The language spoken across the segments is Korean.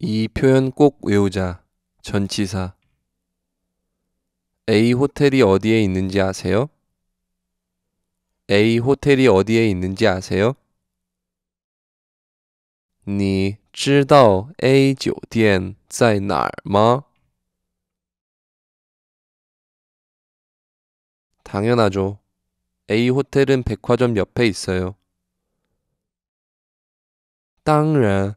이 표현 꼭 외우자. 전치사. A 호텔이 어디에 있는지 아세요? A 호텔이 어디에 있는지 아세요? 你知道 A 酒店在哪儿吗? 당연하죠. A 호텔은 백화점 옆에 있어요. 当然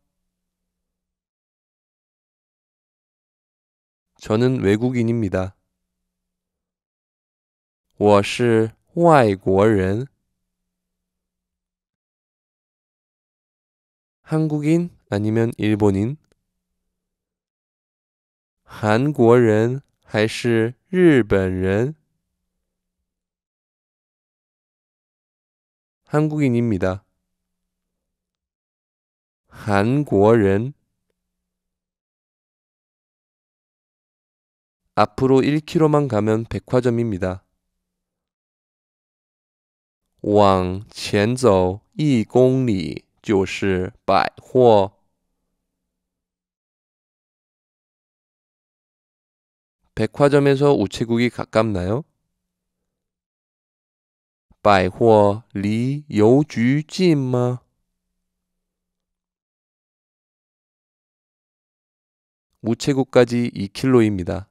저는 외국인입니다. 我是外国人. 한국인 아니면 일본인? 한국인 还是日本人? 한국인입니다. 한국인 앞으로 1km만 가면 백화점입니다. 往前走一公里就是百货。 백화점에서 우체국이 가깝나요? 百货离邮局近吗? 우체국까지 2km입니다.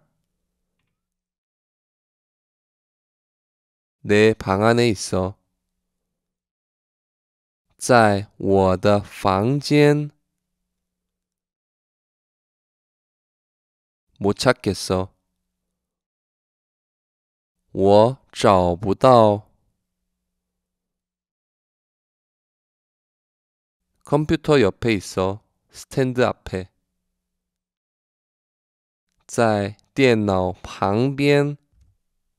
내방 안에 있어. 在我的房间.못 찾겠어. 我找不到. 컴퓨터 옆에 있어. 스탠드 앞에. 在电脑旁边.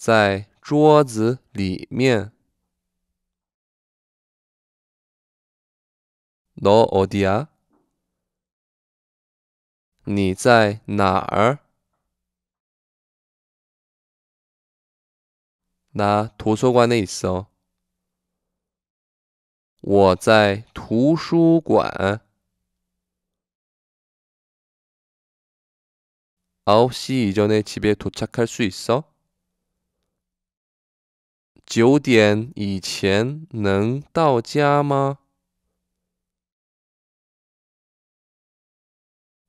在桌子里面。너어디 야？ 你在哪儿？나 도서관에 있어. 我在图书馆아시이전에집에도착할수있어 九点以前能到家吗？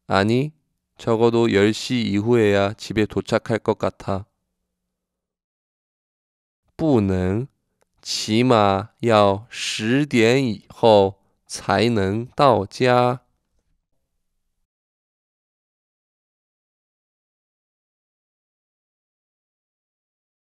아니적어도열시이후에야집에도착할것같不能，起码要十点以后才能到家。